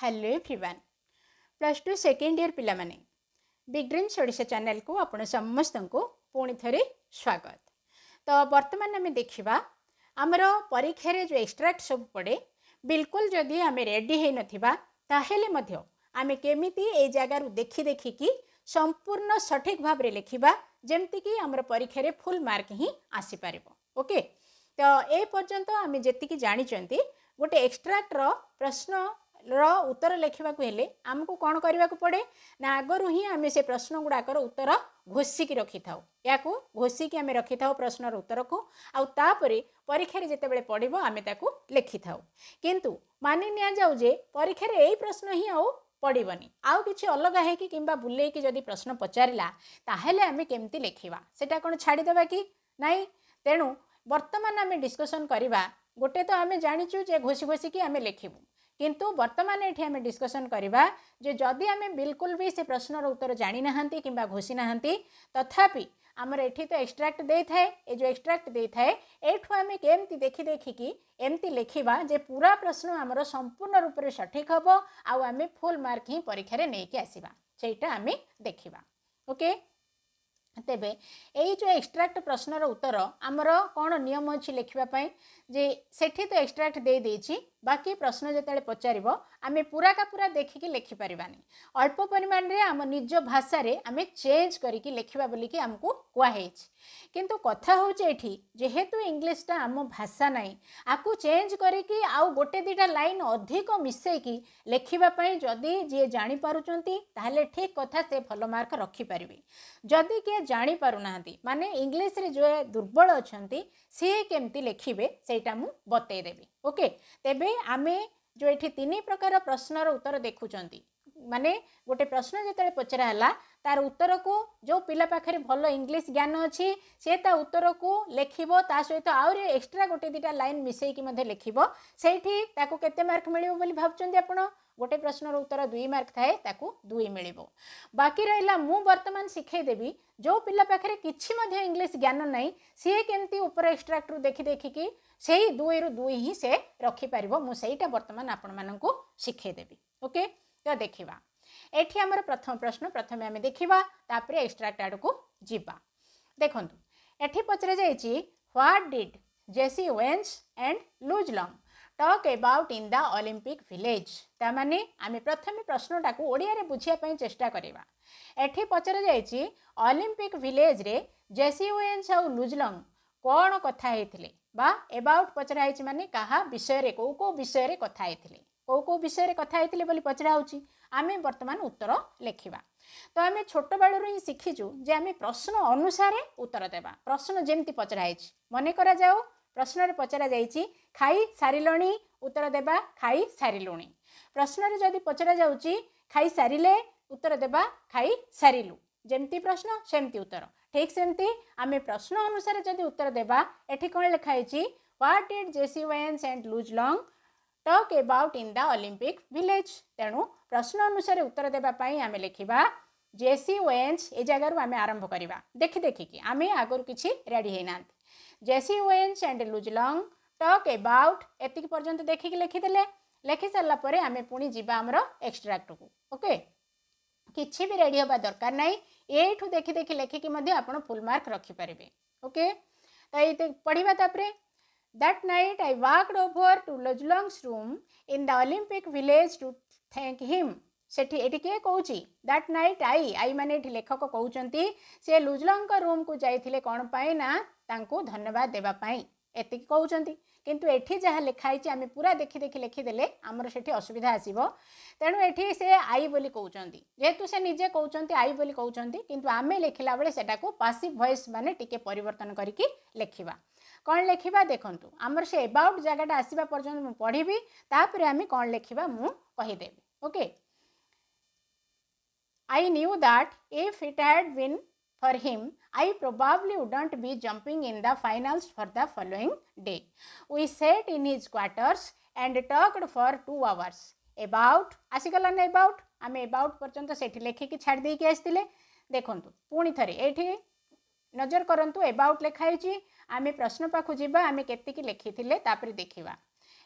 Hello everyone plus two second year ପିଲାମାନେ big dreams Odisha ଚ୍ୟାନେଲ୍କୁ ଆପଣ ସମସ୍ତଙ୍କୁ ପୁଣି ଥରେ ସ୍ୱାଗତ ତ ବର୍ତ୍ତମାନ ଆମେ ଦେଖିବା ଆମର ପରୀକ୍ଷାରେ ଯେଉଁ ଏକ୍ସଟ୍ରାକ୍ଟ ସବୁ ପଡ଼େ ବିଲକୁଲ ଯଦି ଆମେ ରେଡ଼ି ହୋଇନଥିବା ତାହେଲେ ମଧ୍ୟ ଆମେ କେମିତି ଏଇ ଜାଗାରୁ ଦେଖି ଦେଖିକି ସମ୍ପୂର୍ଣ୍ଣ ସଠିକ୍ ଭାବରେ ଲେଖିବା ଯେମିତିକି ଆମର ପରୀକ୍ଷାରେ ଫୁଲ୍ ମାର୍କ ହିଁ ଆସିପାରିବ ଓକେ ତ ଏ ପର୍ଯ୍ୟନ୍ତ ଆମେ ଯେତିକି ଜାଣିଛନ୍ତି ଗୋଟେ ଏକ୍ସଟ୍ରାକ୍ଟର ପ୍ରଶ୍ନ ର ଉତ୍ତର ଲେଖିବାକୁ ହେଲେ ଆମକୁ କ'ଣ କରିବାକୁ ପଡ଼େ ନା ଆଗରୁ ହିଁ ଆମେ ସେ ପ୍ରଶ୍ନ ଗୁଡ଼ାକର ଉତ୍ତର ଘୋଷିକି ରଖିଥାଉ ଏହାକୁ ଘୋଷିକି ଆମେ ରଖିଥାଉ ପ୍ରଶ୍ନର ଉତ୍ତରକୁ ଆଉ ତାପରେ ପରୀକ୍ଷାରେ ଯେତେବେଳେ ପଡ଼ିବ ଆମେ ତାକୁ ଲେଖିଥାଉ କିନ୍ତୁ ମାନି ନିଆଯାଉ ଯେ ପରୀକ୍ଷାରେ ଏଇ ପ୍ରଶ୍ନ ହିଁ ଆଉ ପଡ଼ିବନି ଆଉ କିଛି ଅଲଗା ହେଇକି କିମ୍ବା ବୁଲେଇକି ଯଦି ପ୍ରଶ୍ନ ପଚାରିଲା ତାହେଲେ ଆମେ କେମିତି ଲେଖିବା ସେଟା କ'ଣ ଛାଡ଼ିଦେବା କି ନାହିଁ ତେଣୁ ବର୍ତ୍ତମାନ ଆମେ ଡିସ୍କସନ୍ କରିବା ଗୋଟେ ତ ଆମେ ଜାଣିଛୁ ଯେ ଘୋଷି ଘୋଷିକି ଆମେ ଲେଖିବୁ কিন্তু বর্তমানে এটি আমি ডিসকসন করা যে যদি আমি বিলকুল বি সে প্রশ্নর উত্তর জাঁি না কিংবা ঘোষি না তথাপি আমার এটি তো এক্সট্রাক্ট দিয়ে থাকে এই যে এক্সট্রাক্ট দিয়ে থাকে এইঠু আমি কেমতি দেখি দেখি কি এমতি লেখিবা যে পুরা প্রশ্ন আমার সম্পূর্ণ রূপে সঠিক হব আমি ফুল মার্ক হি পরীক্ষার নিয়ে আসবা সেইটা আমি দেখিবা ওকে তেবে এই যে এক্সট্রাক্ট প্রশ্নর উত্তর আমার কম ନିୟମ লেখা যে সেটি তো এক্সট্রাক্ট ତ ଏକ୍ସଟ୍ରାକ୍ଟ बाकी प्रश्न जिते पचार आम पूरा का पूरा देखिक लिखिपरबानी अल्प परिमाण में आम निज भाषा आम चेज कर लिखा बोल कि आमको कहुई किंतु कथा होटी जेहेतु इंग्लीशा आम भाषा ना आपको चेज कर गोटे दीटा लाइन अधिक मिसेकी लिखापी जदि जी जापार ठीक कथा से भल मार्क रखिपर जदि किए जापार माने इंग्लीश्रे जो दुर्बल अच्छा सी केमती लिखे से बतईदेवी ଓକେ ତେବେ ଆମେ ଯେଉଁ ଏଠି ତିନି ପ୍ରକାର ପ୍ରଶ୍ନର ଉତ୍ତର ଦେଖୁଛନ୍ତି ମାନେ ଗୋଟେ ପ୍ରଶ୍ନ ଯେତେବେଳେ ପଚରା ହେଲା ତାର ଉତ୍ତରକୁ ଯେଉଁ ପିଲା ପାଖରେ ଭଲ ଇଂଲିଶ ଜ୍ଞାନ ଅଛି ସେ ତା ଉତ୍ତରକୁ ଲେଖିବ ତା ସହିତ ଆହୁରି ଏକ୍ସଟ୍ରା ଗୋଟେ ଦୁଇଟା ଲାଇନ୍ ମିଶାଇକି ମଧ୍ୟ ଲେଖିବ ସେଇଠି ତାକୁ କେତେ ମାର୍କ ମିଳିବ ବୋଲି ଭାବୁଛନ୍ତି ଆପଣ गोटे प्रश्न उत्तर दुई मार्क थाए दुई मिल बाकी रहा बर्तमान शिखेदेवी जो पिला पाखे कि इंग्लीश ज्ञान ना सी केमती उपर एक्सट्राक्ट रू देखी देखिकी से ही दुई रु दुई ही से रखिपार मुझा बर्तमान आपण मानक शिखेदेवी ओके तो देखा ये आम प्रथम प्रश्न प्रथम आम देखा तापर एक्सट्राक्ट आड़ को जीवा देखूँ एटी पचर जाट did Jesse Owens and Luz Long talk about in the Olympic village তার আমি প্রথমে প্রশ্নটা ওড়িয়ারে বুঝিয়া চেষ্টা করা এটি পচরা যাই অলিম্পিক ভিলেজরে জেসি ওয়েন্স আউ লুজলং কোণ কথা হয়েছিল বা এবাউট পচরা হয়েছে মানে কাহা বিষয়ে কেউ কেউ বিষয়ে কথা হয়েছিল কেউ কেউ বিষয়ে কথা হয়েছিল বলে পচরা হচ্ছে আমি বর্তমান উত্তর লেখিবা তো আমি ছোট বেড়ু ହିଁ শিখিଛୁ যে আমি প্রশ্ন অনুসারে উত্তর দেবা প্রশ্ন যেমতি পচরা হয়েছে মনে করা যাও ପ୍ରଶ୍ନରେ ପଚରାଯାଇଛି ଖାଇ ସାରିଲଣି ଉତ୍ତର ଦେବା ଖାଇ ସାରିଲୁଣି ପ୍ରଶ୍ନରେ ଯଦି ପଚରାଯାଉଛି ଖାଇ ସାରିଲେ ଉତ୍ତର ଦେବା ଖାଇ ସାରିଲୁ ଯେମିତି ପ୍ରଶ୍ନ ସେମିତି ଉତ୍ତର ଠିକ୍ ସେମିତି ଆମେ ପ୍ରଶ୍ନ ଅନୁସାରେ ଯଦି ଉତ୍ତର ଦେବା ଏଠି କ'ଣ ଲେଖା ହେଇଛି what did Jesse Owens and Luz Long talk about in the Olympic village ତେଣୁ ପ୍ରଶ୍ନ ଅନୁସାରେ ଉତ୍ତର ଦେବା ପାଇଁ ଆମେ ଲେଖିବା ଜେସି ୱେନ୍ସ ଏ ଜାଗାରୁ ଆମେ ଆରମ୍ଭ କରିବା ଦେଖି ଦେଖିକି ଆମେ ଆଗରୁ କିଛି ରେଡ଼ି ହେଇନାହାନ୍ତି Jesse Owens and Luz Long talk about एति पर्यटन देखिक लिखीदे लिखि सारापर आम पुणी जी आम एक्सट्राक्ट को ओके किसी भी रेडी हाँ दरकार ना नहीं देखि देखि लिखिकी आप फुलमार्क रखिपारे ओके पढ़ा तापर that night I walk over to Luz room in the village to thank him से किए कौच दैट नाइट आई आई मैंने लेखक कहते सी लुजलंग रूम को जाइए कौन पाए ना ତାଙ୍କୁ ଧନ୍ୟବାଦ ଦେବା ପାଇଁ ଏତିକି କହୁଛନ୍ତି କିନ୍ତୁ ଏଠି ଯାହା ଲେଖା ହେଇଛି ଆମେ ପୁରା ଦେଖି ଦେଖି ଲେଖିଦେଲେ ଆମର ସେଠି ଅସୁବିଧା ଆସିବ ତେଣୁ ଏଠି ସେ ଆଇ ବୋଲି କହୁଛନ୍ତି ଯେହେତୁ ସେ ନିଜେ କହୁଛନ୍ତି ଆଇ ବୋଲି କହୁଛନ୍ତି କିନ୍ତୁ ଆମେ ଲେଖିଲା ବେଳେ ସେଟାକୁ ପାସିଭ୍ ଭଏସ୍ ମାନେ ଟିକେ ପରିବର୍ତ୍ତନ କରିକି ଲେଖିବା କ'ଣ ଲେଖିବା ଦେଖନ୍ତୁ ଆମର ସେ ଏବାଉଟ୍ ଜାଗାଟା ଆସିବା ପର୍ଯ୍ୟନ୍ତ ମୁଁ ପଢ଼ିବି ତାପରେ ଆମେ କ'ଣ ଲେଖିବା ମୁଁ କହିଦେବି okay I knew that if it had been for him I probably wouldn't be jumping in the finals for the following day. We sat in his quarters and talked for two hours. About, asigalana about, ame about porjanta sethi lekhiki chhaddeiki asithile. Dekhantu, puni thare, ethi nazar karantu about lekhaichi. Ame prashna pakhu jiba, ame ketiki lekhithile, tapare dekhiba.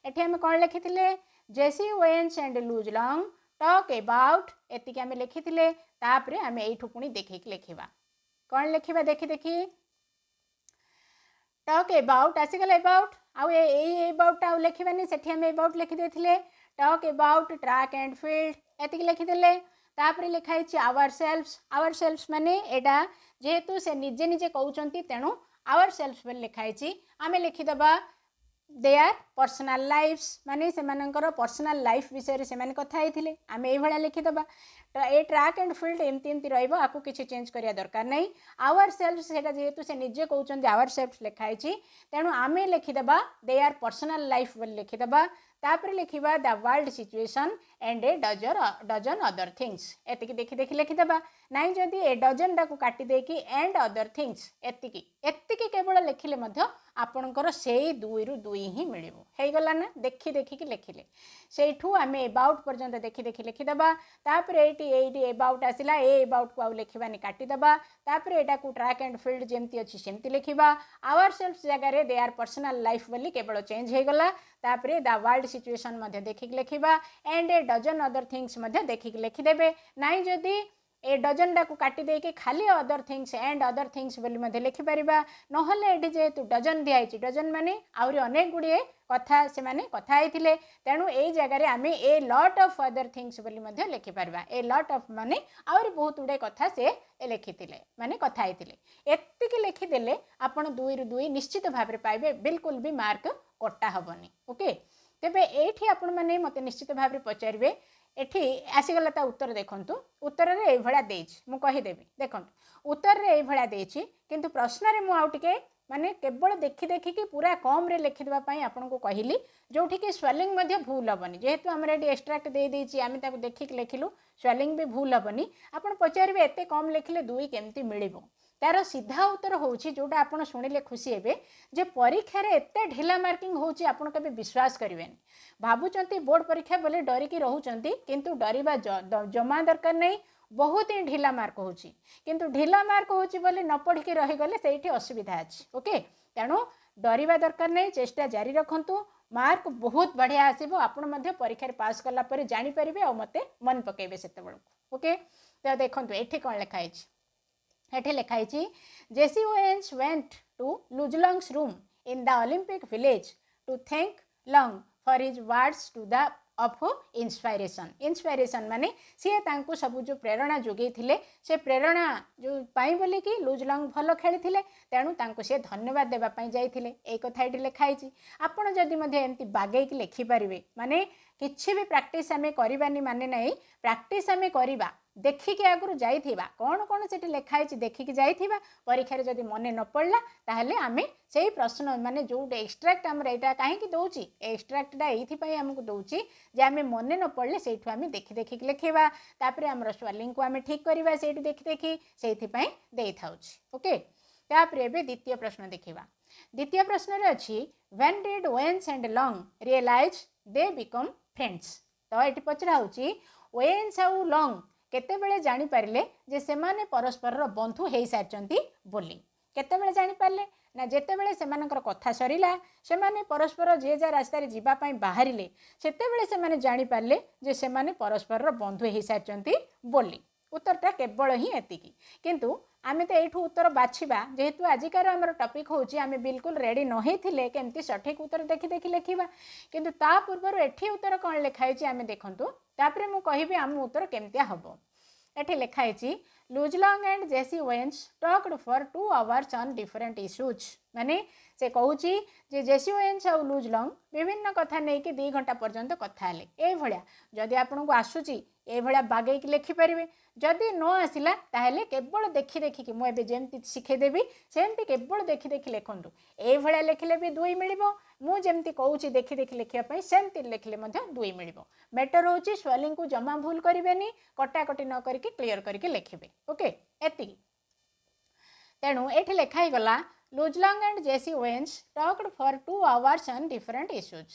Ethi ame kon lekhithile? Jesse Owens and Luz Long talk about, ethiki ame lekhithile, tapare ame eithu puni dekhiki lekhiba. କ'ଣ ଲେଖିବା ଦେଖି ଦେଖି talk about ଆସିଗଲା about ଆଉ ଏଇ ଏବାଉଟ୍ଟା ଆଉ ଲେଖିବାନି ସେଠି ଆମେ ଏବାଉଟ୍ ଲେଖିଦେଇଥିଲେ talk about track and field ଏତିକି ଲେଖିଦେଲେ ତାପରେ ଲେଖା ହେଇଛି ଆୱାର ସେଲ୍ଫସ୍ ଆୱାର ସେଲ୍ଫସ୍ ମାନେ ଏଇଟା ଯେହେତୁ ସେ ନିଜେ ନିଜେ କହୁଛନ୍ତି ତେଣୁ ଆୱାର ସେଲ୍ଫସ୍ ବୋଲି ଲେଖା ହେଇଛି ଆମେ ଲେଖିଦେବା ଦେୟାର ପର୍ସନାଲ ଲାଇଫ୍ସ ମାନେ ସେମାନଙ୍କର ପର୍ସନାଲ ଲାଇଫ୍ ବିଷୟରେ ସେମାନେ କଥା ହେଇଥିଲେ ଆମେ ଏଇଭଳିଆ ଲେଖିଦେବା ଏ ଟ୍ରାକ୍ ଆଣ୍ଡ ଫିଲ୍ଡ ଏମିତି ଏମିତି ରହିବ ଆକୁ କିଛି ଚେଞ୍ଜ କରିବା ଦରକାର ନାହିଁ ଆୱାର ସେଲ୍ଫ ସେଇଟା ଯେହେତୁ ସେ ନିଜେ କହୁଛନ୍ତି ଆୱାର ସେଲ୍ଫ ଲେଖା ହେଇଛି ତେଣୁ ଆମେ ଲେଖିଦେବା ଦେ ଆର୍ ପର୍ସନାଲ ଲାଇଫ୍ ବୋଲି ଲେଖିଦେବା ତାପରେ ଲେଖିବା the world situation and a dozer dozen other things ଏତିକି ଦେଖି ଦେଖି ଲେଖିଦେବା ନାହିଁ ଯଦି ଏ ଡଜନଟାକୁ କାଟି ଦେଇକି ଆଣ୍ଡ ଅଦର ଥିଙ୍ଗସ୍ ଏତିକି ଏତିକି କେବଳ ଲେଖିଲେ ମଧ୍ୟ ଆପଣଙ୍କର ସେଇ ଦୁଇରୁ ଦୁଇ ହିଁ ମିଳିବ ହେଇଗଲା ନା ଦେଖି ଦେଖିକି ଲେଖିଲେ ସେଇଠୁ ଆମେ ଏବାଉଟ୍ ପର୍ଯ୍ୟନ୍ତ ଦେଖି ଦେଖି ଲେଖିଦେବା ତାପରେ ଏଇଠି ଏଇଠି ଏବାଉଟ୍ ଆସିଲା ଏ ଏବାଉଟ୍କୁ ଆଉ ଲେଖିବାନି କାଟିଦେବା तापर एटा को ट्राक एंड फिल्ड जमी अच्छे सेमती लिखा आवर सेल्फ जगार दे आर पर्सनाल लाइफ बोली केवल चेंज हो गला द वर्ल्ड सिचुएसन देखिक लिखा and a dozen other things देखिक लिखिदे नाई जदि ଏ ଡଜନଟାକୁ କାଟିଦେଇକି ଖାଲି other things and other things ବୋଲି ମଧ୍ୟ ଲେଖିପାରିବା ନହେଲେ ଏଠି ଯେହେତୁ ଡଜନ ଦିଆହେଇଛି ଡଜନ ମାନେ ଆହୁରି ଅନେକ ଗୁଡ଼ିଏ କଥା ସେମାନେ କଥା ହେଇଥିଲେ ତେଣୁ ଏଇ ଜାଗାରେ ଆମେ a lot of other things ବୋଲି ମଧ୍ୟ ଲେଖିପାରିବା ଏ ଲଟ୍ ଅଫ୍ ମାନେ ଆହୁରି ବହୁତ ଗୁଡ଼ିଏ କଥା ସେ ଲେଖିଥିଲେ ମାନେ କଥା ହେଇଥିଲେ ଏତିକି ଲେଖିଦେଲେ ଆପଣ ଦୁଇରୁ ଦୁଇ ନିଶ୍ଚିତ ଭାବରେ ପାଇବେ ବିଲକୁଲ ବି ମାର୍କ କଟା ହେବନି ଓକେ ତେବେ ଏଇଠି ଆପଣମାନେ ମୋତେ ନିଶ୍ଚିତ ଭାବରେ ପଚାରିବେ ଏଠି ଆସିଗଲା ତା ଉତ୍ତର ଦେଖନ୍ତୁ ଉତ୍ତରରେ ଏଇଭଳିଆ ଦେଇଛି ମୁଁ କହିଦେବି ଦେଖନ୍ତୁ ଉତ୍ତରରେ ଏଇଭଳିଆ ଦେଇଛି କିନ୍ତୁ ପ୍ରଶ୍ନରେ ମୁଁ ଆଉ ଟିକେ ମାନେ କେବଳ ଦେଖି ଦେଖିକି ପୁରା କମ୍ରେ ଲେଖିଦେବା ପାଇଁ ଆପଣଙ୍କୁ କହିଲି ଯେଉଁଠିକି ସ୍ୱେଲିଂ ମଧ୍ୟ ଭୁଲ ହେବନି ଯେହେତୁ ଆମର ଏଠି ଏକ୍ସଟ୍ରାକ୍ଟ ଦେଇଦେଇଛି ଆମେ ତାକୁ ଦେଖିକି ଲେଖିଲୁ ସ୍ୱେଲିଂ ବି ଭୁଲ ହେବନି ଆପଣ ପଚାରିବେ ଏତେ କମ୍ ଲେଖିଲେ ଦୁଇ କେମିତି ମିଳିବ ତାର ସିଧା ଉତ୍ତର ହେଉଛି ଯେଉଁଟା ଆପଣ ଶୁଣିଲେ ଖୁସି ହେବେ ଯେ ପରୀକ୍ଷାରେ ଏତେ ଢିଲା ମାର୍କିଂ ହେଉଛି ଆପଣ କେବେ ବିଶ୍ୱାସ କରିବେନି ଭାବୁଛନ୍ତି ବୋର୍ଡ଼ ପରୀକ୍ଷା ବୋଲି ଡରିକି ରହୁଛନ୍ତି କିନ୍ତୁ ଡରିବା ଜମା ଦରକାର ନାହିଁ ବହୁତ ହିଁ ଢିଲା ମାର୍କ ହେଉଛି କିନ୍ତୁ ଢିଲା ମାର୍କ ହେଉଛି ବୋଲି ନ ପଢ଼ିକି ରହିଗଲେ ସେଇଠି ଅସୁବିଧା ଅଛି ଓକେ ତେଣୁ ଡରିବା ଦରକାର ନାହିଁ ଚେଷ୍ଟା ଜାରି ରଖନ୍ତୁ ମାର୍କ ବହୁତ ବଢ଼ିଆ ଆସିବ ଆପଣ ମଧ୍ୟ ପରୀକ୍ଷାରେ ପାସ୍ କଲା ପରେ ଜାଣିପାରିବେ ଆଉ ମୋତେ ମନେ ପକାଇବେ ସେତେବେଳକୁ ଓକେ ତ ଦେଖନ୍ତୁ ଏଠି କ'ଣ ଲେଖା ହେଇଛି ଏଠି ଲେଖା ହେଇଛି Jesse Owens went to Luz Long's room in the Olympic village to thank Long for his words to the of inspiration inspiration ମାନେ ସିଏ ତାଙ୍କୁ ସବୁ ଯେଉଁ ପ୍ରେରଣା ଯୋଗାଇଥିଲେ ସେ ପ୍ରେରଣା ଯେଉଁ ପାଇଁ ବୋଲିକି ଲୁଜଲଙ୍ଗ ଭଲ ଖେଳିଥିଲେ ତେଣୁ ତାଙ୍କୁ ସିଏ ଧନ୍ୟବାଦ ଦେବା ପାଇଁ ଯାଇଥିଲେ ଏଇ କଥା ଏଠି ଲେଖାହେଇଛି ଆପଣ ଯଦି ମଧ୍ୟ ଏମିତି ବାଗେଇକି ଲେଖିପାରିବେ ମାନେ କିଛି ବି ପ୍ରାକ୍ଟିସ୍ ଆମେ କରିବାନି ମାନେ ନାହିଁ ପ୍ରାକ୍ଟିସ୍ ଆମେ କରିବା ଦେଖିକି ଆଗରୁ ଯାଇଥିବା କ'ଣ କ'ଣ ସେଠି ଲେଖା ହେଇଛି ଦେଖିକି ଯାଇଥିବା ପରୀକ୍ଷାରେ ଯଦି ମନେ ନ ପଡ଼ିଲା ତାହେଲେ ଆମେ ସେଇ ପ୍ରଶ୍ନ ମାନେ ଯେଉଁଟା ଏକ୍ସଟ୍ରାକ୍ଟ ଆମର ଏଇଟା କାହିଁକି ଦେଉଛି ଏକ୍ସଟ୍ରାକ୍ଟଟା ଏଇଥିପାଇଁ ଆମକୁ ଦେଉଛି ଯେ ଆମେ ମନେ ନ ପଡ଼ିଲେ ସେଇଠୁ ଆମେ ଦେଖି ଦେଖିକି ଲେଖିବା ତାପରେ ଆମର ସ୍ୱେଲିଂକୁ ଆମେ ଠିକ୍ କରିବା ସେଇଠୁ ଦେଖି ଦେଖି ସେଇଥିପାଇଁ ଦେଇଥାଉଛି ଓକେ ତାପରେ ଏବେ ଦ୍ୱିତୀୟ ପ୍ରଶ୍ନ ଦେଖିବା ଦ୍ୱିତୀୟ ପ୍ରଶ୍ନରେ ଅଛି when did Owens and Long realize they become friends ତ ଏଠି ପଚରା ହେଉଛି ୱେନ୍ସ ଆଉ ଲଙ୍ଗ୍ କେତେବେଳେ ଜାଣିପାରିଲେ ଯେ ସେମାନେ ପରସ୍ପରର ବନ୍ଧୁ ହୋଇସାରିଛନ୍ତି ବୋଲି କେତେବେଳେ ଜାଣିପାରିଲେ ନା ଯେତେବେଳେ ସେମାନଙ୍କର କଥା ସରିଲା ସେମାନେ ପରସ୍ପର ଯିଏ ଯାହା ରାସ୍ତାରେ ଯିବା ପାଇଁ ବାହାରିଲେ ସେତେବେଳେ ସେମାନେ ଜାଣିପାରିଲେ ଯେ ସେମାନେ ପରସ୍ପରର ବନ୍ଧୁ ହୋଇସାରିଛନ୍ତି ବୋଲି ଉତ୍ତରଟା କେବଳ ହିଁ ଏତିକି କିନ୍ତୁ आम तो यू उत्तर बाछवा जेहेतु आजिकार आम टपिक हूँ आम बिल्कुल रेडी नहींले केमती सठिक उत्तर देखि देखि लिखा किंतु पूर्व एटी उत्तर कौन लिखाई आम देखु तापर मुझे कहबी आम उत्तर केमती हम ये लिखाई Luz Long and Jesse Owens talked for two hours on different issues माने से कहूँ जेसी वेन्स आउ लुजलंग विभिन्न कथ नहीं कि दी घंटा पर्यंत कथा ये जदि आपन को आसूची ଏଇଭଳିଆ ବାଗେଇକି ଲେଖିପାରିବେ ଯଦି ନ ଆସିଲା ତାହେଲେ କେବଳ ଦେଖି ଦେଖିକି ମୁଁ ଏବେ ଯେମିତି ଶିଖେଇଦେବି ସେମିତି କେବଳ ଦେଖି ଦେଖି ଲେଖନ୍ତୁ ଏଇଭଳିଆ ଲେଖିଲେ ବି ଦୁଇ ମିଳିବ ମୁଁ ଯେମିତି କହୁଛି ଦେଖି ଦେଖି ଲେଖିବା ପାଇଁ ସେମିତି ଲେଖିଲେ ମଧ୍ୟ ଦୁଇ ମିଳିବ ବେଟର୍ ହେଉଛି ସ୍ୱେଲିଂକୁ ଜମା ଭୁଲ କରିବେନି କଟାକଟି ନ କରିକି କ୍ଲିଅର୍ କରିକି ଲେଖିବେ ଓକେ ଏତିକି ତେଣୁ ଏଠି ଲେଖା ହେଇଗଲା Lujlang and Jesse Owens talked for 2 hours on different issues.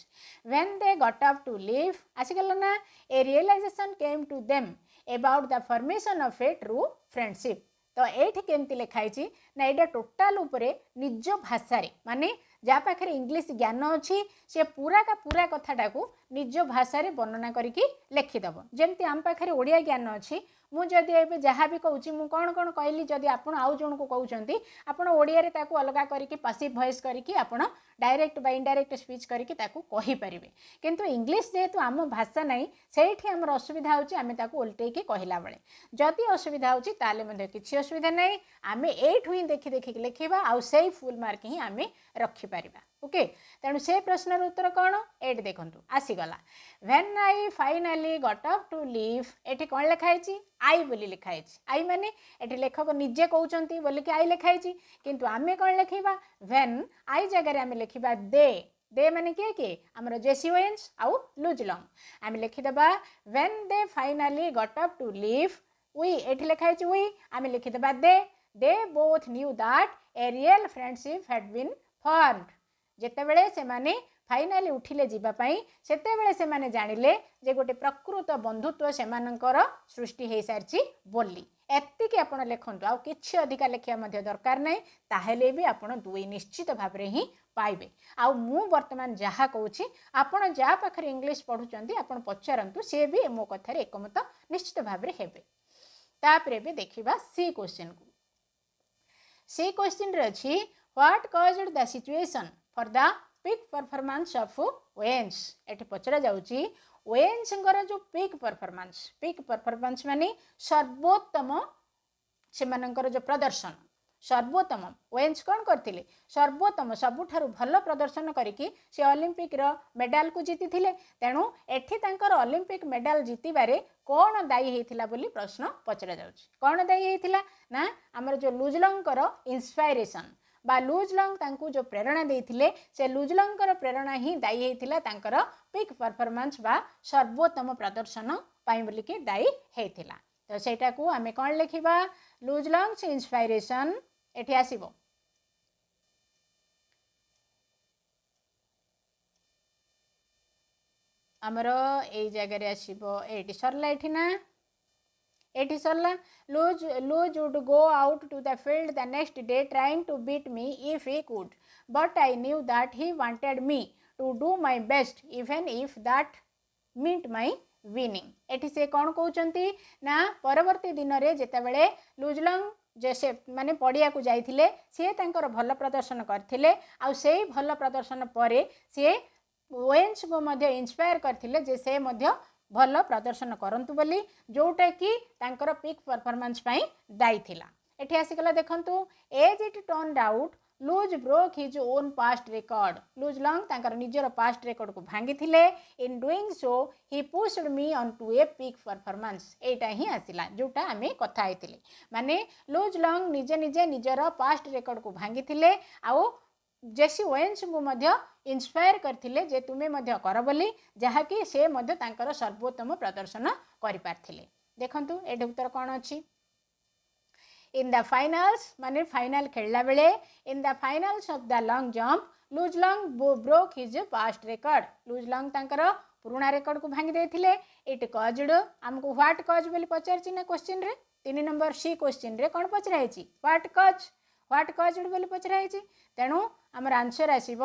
When they got up to leave, Asigalana, a realization came to them about the formation of a true friendship. ତ ଏଇଠି କେମିତି ଲେଖା ହେଇଛି ନା ଏଇଟା ଟୋଟାଲ ଉପରେ ନିଜ ଭାଷାରେ ମାନେ ଯାହା ପାଖରେ ଇଂଲିଶ ଜ୍ଞାନ ଅଛି ସେ ପୁରାକା ପୁରା କଥାଟାକୁ ନିଜ ଭାଷାରେ ବର୍ଣ୍ଣନା କରିକି ଲେଖିଦେବ ଯେମିତି ଆମ ପାଖରେ ଓଡ଼ିଆ ଜ୍ଞାନ ଅଛି ମୁଁ ଯଦି ଏବେ ଯାହା ବି କହୁଛି ମୁଁ କ'ଣ କ'ଣ କହିଲି ଯଦି ଆପଣ ଆଉ ଜଣକୁ କହୁଛନ୍ତି ଆପଣ ଓଡ଼ିଆରେ ତାକୁ ଅଲଗା କରିକି ପାସିଭ୍ ଭଏସ୍ କରିକି ଆପଣ ଡାଇରେକ୍ଟ ବା ଇନଡାଇରେକ୍ଟ ସ୍ପିଚ୍ କରିକି ତାକୁ କହିପାରିବେ କିନ୍ତୁ ଇଂଲିଶ ଯେହେତୁ ଆମ ଭାଷା ନାହିଁ ସେଇଠି ଆମର ଅସୁବିଧା ହେଉଛି ଆମେ ତାକୁ ଓଲଟେଇକି କହିଲା ବେଳେ ଯଦି ଅସୁବିଧା ହେଉଛି ତାହେଲେ ମଧ୍ୟ କିଛି ଅସୁବିଧା ନାହିଁ ଆମେ ଏଇଠୁ ହିଁ ଦେଖି ଦେଖିକି ଲେଖିବା ଆଉ ସେଇ ଫୁଲ୍ ମାର୍କ ହିଁ ଆମେ ରଖିବା ଦେଖିପାରିବା ଓକେ ତେଣୁ ସେ ପ୍ରଶ୍ନର ଉତ୍ତର କ'ଣ ଏଇଠି ଦେଖନ୍ତୁ ଆସିଗଲା when I finally got up to leave ଏଠି କ'ଣ ଲେଖା ହେଇଛି ଆଇ ବୋଲି ଲେଖା ହେଇଛି ଆଇ ମାନେ ଏଠି ଲେଖକ ନିଜେ କହୁଛନ୍ତି ବୋଲିକି ଆଇ ଲେଖା ହେଇଛି କିନ୍ତୁ ଆମେ କ'ଣ ଲେଖିବା ଭେନ୍ ଆଇ ଜାଗାରେ ଆମେ ଲେଖିବା ଦେ ଦେ ମାନେ କିଏ କିଏ ଆମର ଜେସିଓଏନ୍ସ ଆଉ ଲୁଜଲଙ୍ଗ ଆମେ ଲେଖିଦେବା when they finally got up to leave we ଏଠି ଲେଖା ହେଇଛି ଉଇ ଆମେ ଲିଖିଦେବା they they both knew that a real friendship had been formed ଯେତେବେଳେ ସେମାନେ ଫାଇନାଲି ଉଠିଲେ ଯିବା ପାଇଁ ସେତେବେଳେ ସେମାନେ ଜାଣିଲେ ଯେ ଗୋଟେ ପ୍ରକୃତ ବନ୍ଧୁତ୍ୱ ସେମାନଙ୍କର ସୃଷ୍ଟି ହୋଇସାରିଛି ବୋଲି ଏତିକି ଆପଣ ଲେଖନ୍ତୁ ଆଉ କିଛି ଅଧିକା ଲେଖିବା ମଧ୍ୟ ଦରକାର ନାହିଁ ତାହେଲେ ବି ଆପଣ ଦୁଇ ନିଶ୍ଚିତ ଭାବରେ ହିଁ ପାଇବେ ଆଉ ମୁଁ ବର୍ତ୍ତମାନ ଯାହା କହୁଛି ଆପଣ ଯାହା ପାଖରେ ଇଂଲିଶ ପଢ଼ୁଛନ୍ତି ଆପଣ ପଚାରନ୍ତୁ ସିଏ ବି ମୋ କଥାରେ ଏକମତ ନିଶ୍ଚିତ ଭାବରେ ହେବେ ତାପରେ ଏବେ ଦେଖିବା ସି କୋଶ୍ଚିନ୍କୁ ସି କୋଶ୍ଚିନ୍ରେ ଅଛି what caused the situation for the peak performance of Owens ଏଠି ପଚରାଯାଉଛି ୱେନ୍ସଙ୍କର ଯେଉଁ ପିକ୍ ପରଫର୍ମାନ୍ସ ପିକ୍ ପରଫର୍ମାନ୍ସ ମାନେ ସର୍ବୋତ୍ତମ ସେମାନଙ୍କର ଯେଉଁ ପ୍ରଦର୍ଶନ ସର୍ବୋତ୍ତମ ୱେନ୍ସ କ'ଣ କରିଥିଲେ ସର୍ବୋତ୍ତମ ସବୁଠାରୁ ଭଲ ପ୍ରଦର୍ଶନ କରିକି ସେ ଅଲିମ୍ପିକର ମେଡାଲକୁ ଜିତିଥିଲେ ତେଣୁ ଏଠି ତାଙ୍କର ଅଲିମ୍ପିକ୍ ମେଡାଲ ଜିତିବାରେ କ'ଣ ଦାୟୀ ହେଇଥିଲା ବୋଲି ପ୍ରଶ୍ନ ପଚରାଯାଉଛି କ'ଣ ଦାୟୀ ହେଇଥିଲା ନା ଆମର ଯେଉଁ ଲୁଜଲଙ୍କର ଇନ୍ସପାଇରେସନ୍ बा लुजलंग तांकु जो प्रेरणा देथिले से कर प्रेरणा ही दाई हेथिला तांकर पिक परफॉर्मेंस बा सर्वोत्तम प्रदर्शन पाई बोली के दाई हेथिला तो सेटा आमे हमें कोन लेखिबा लुजलंग से इंस्पिरेशन एठी आसीबो हमरो ए रे आसीबो एटी सरला एठी It is all Luge, Luge would go out to the field the next day trying to beat me if he could. But I knew that he wanted me to do my best even if that meant my winning. ଏଠି ସେ କ'ଣ କହୁଛନ୍ତି ନା ପରବର୍ତ୍ତୀ ଦିନରେ ଯେତେବେଳେ ଲୁଜଲଙ୍ଗ ଯେ ସେ ମାନେ ପଡ଼ିଆକୁ ଯାଇଥିଲେ ସିଏ ତାଙ୍କର ଭଲ ପ୍ରଦର୍ଶନ କରିଥିଲେ ଆଉ ସେଇ ଭଲ ପ୍ରଦର୍ଶନ ପରେ ସିଏ ଓଏନ୍ସଙ୍କୁ ମଧ୍ୟ ଇନ୍ସପାୟାର କରିଥିଲେ ଯେ ସେ ମଧ୍ୟ ଭଲ ପ୍ରଦର୍ଶନ କରନ୍ତୁ ବୋଲି ଯେଉଁଟାକି ତାଙ୍କର ପିକ୍ ପରଫର୍ମାନ୍ସ ପାଇଁ ଦାୟୀ ଥିଲା ଏଠି ଆସିଗଲା ଦେଖନ୍ତୁ as it turn out Luz broke his own past record Luz Long ତାଙ୍କର ନିଜର ପାଷ୍ଟ ରେକର୍ଡ଼କୁ ଭାଙ୍ଗିଥିଲେ in doing so he pushed me on to a peak performance ଏଇଟା ହିଁ ଆସିଲା ଯେଉଁଟା ଆମେ କଥା ହେଇଥିଲେ ମାନେ ଲୁଜ୍ ଲଙ୍ଗ୍ ନିଜେ ନିଜେ ନିଜର ପାଷ୍ଟ ରେକର୍ଡ଼କୁ ଭାଙ୍ଗିଥିଲେ ଆଉ ଜେସି ୱେନ୍ସଙ୍କୁ ମଧ୍ୟ ଇନ୍ସପାୟାର କରିଥିଲେ ଯେ ତୁମେ ମଧ୍ୟ କର ବୋଲି ଯାହାକି ସେ ମଧ୍ୟ ତାଙ୍କର ସର୍ବୋତ୍ତମ ପ୍ରଦର୍ଶନ କରିପାରିଥିଲେ ଦେଖନ୍ତୁ ଏଠି ଉତ୍ତର କ'ଣ ଅଛି ଇନ୍ ଦ ଫାଇନାଲ୍ସ ମାନେ ଫାଇନାଲ୍ ଖେଳିଲା ବେଳେ in the finals of the long jump Luz Long broke his past record Luz Long ତାଙ୍କର ପୁରୁଣା ରେକର୍ଡ଼କୁ ଭାଙ୍ଗି ଦେଇଥିଲେ ଇଟ୍ କଜ୍ଡ ଆମକୁ ହ୍ୱାଟ୍ କଜ୍ ବୋଲି ପଚାରିଛି ନା କୋଶ୍ଚିନ୍ରେ ତିନି ନମ୍ବର ସି କୋଶ୍ଚିନ୍ରେ କ'ଣ ପଚରା ହେଇଛି ହ୍ୱାଟ୍ କଜ୍ ହ୍ୱାଟ୍ କଜ୍ଡ ବୋଲି ପଚରା ହେଇଛି ତେଣୁ ଆମର ଆନ୍ସର୍ ଆସିବ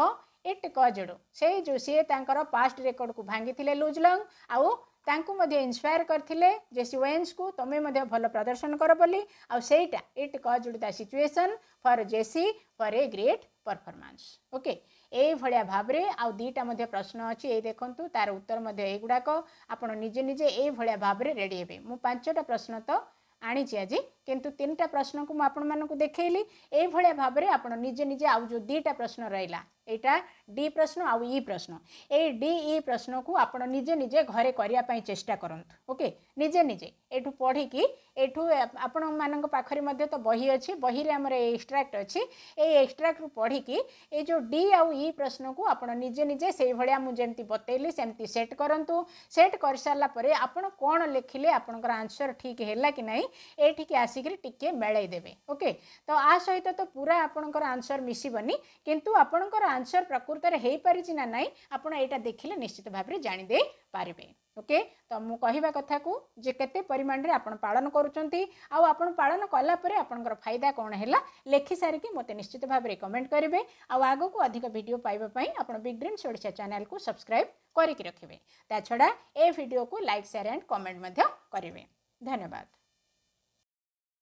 ଇଟ୍ କଜଡ୍ ସେଇ ଯେଉଁ ସିଏ ତାଙ୍କର ପାଷ୍ଟ ରେକର୍ଡ଼କୁ ଭାଙ୍ଗିଥିଲେ ଲୁଜଲଙ୍ଗ ଆଉ ତାଙ୍କୁ ମଧ୍ୟ ଇନ୍ସପାୟାର କରିଥିଲେ ଜେସି ୱେନ୍ସକୁ ତୁମେ ମଧ୍ୟ ଭଲ ପ୍ରଦର୍ଶନ କର ବୋଲି ଆଉ ସେଇଟା it caused the situation for Jesse for a great performance okay ଏଇଭଳିଆ ଭାବରେ ଆଉ ଦୁଇଟା ମଧ୍ୟ ପ୍ରଶ୍ନ ଅଛି ଏଇ ଦେଖନ୍ତୁ ତାର ଉତ୍ତର ମଧ୍ୟ ଏଇଗୁଡ଼ାକ ଆପଣ ନିଜେ ନିଜେ ଏଇଭଳିଆ ଭାବରେ ରେଡ଼ି ହେବେ ମୁଁ ପାଞ୍ଚଟା ପ୍ରଶ୍ନ ତ ଆଣିଛି ଆଜି କିନ୍ତୁ ତିନିଟା ପ୍ରଶ୍ନକୁ ମୁଁ ଆପଣମାନଙ୍କୁ ଦେଖେଇଲି ଏଇଭଳିଆ ଭାବରେ ଆପଣ ନିଜେ ନିଜେ ଆଉ ଯେଉଁ ଦୁଇଟା ପ୍ରଶ୍ନ ରହିଲା এইটা ডি প্রশ্ন আউ ই e প্রশ্ন এই ডি ই e প্রশ্নকু আপনার নিজে নিজে ঘরে করা চেষ্টা করতু ওকে নিজে নিজে এঠু পড়িকি এঠু আপন মানক পাখে মধ্যে তো বহি অছি বহিরে আমার এই এক্সট্রাক্ট অছি এই এক্সট্রাক্ট পড়িকি এই যে ডি আউ ই প্রশ্নকু আপনার নিজে নিজে সেইভাবে মু যেমতি বতাইলি সেমতি সেট করতু সেট করে সারা পরে আপনার কোণ লেখিলে আপনার আনসর ঠিক হেলা কি না এইটিকি আসিকি টিকি মেলাই দেবে ওকে তো আ সহিত তো পুরা আপনার আনসর মিশিবনি কিন্তু আপনার आंसर प्रकृतर हो पारी ना ना आपटा देखने निश्चित भाव जाणीदे पारे ओके तो मुझे कह कत परिमाण में आपन पालन कलापर आपंकर फायदा कौन है लेखि सारिकी मत निश्चित भाव रिकमेंड करेंगे आग को अधिक भिड पाइबापी आपड़ बिग ड्रीम्स ओडिशा चैनल को सब्सक्राइब करके रखे ताछड़ा ए भिडियो को लाइक सेयार एंड कमेंट करेंगे धन्यवाद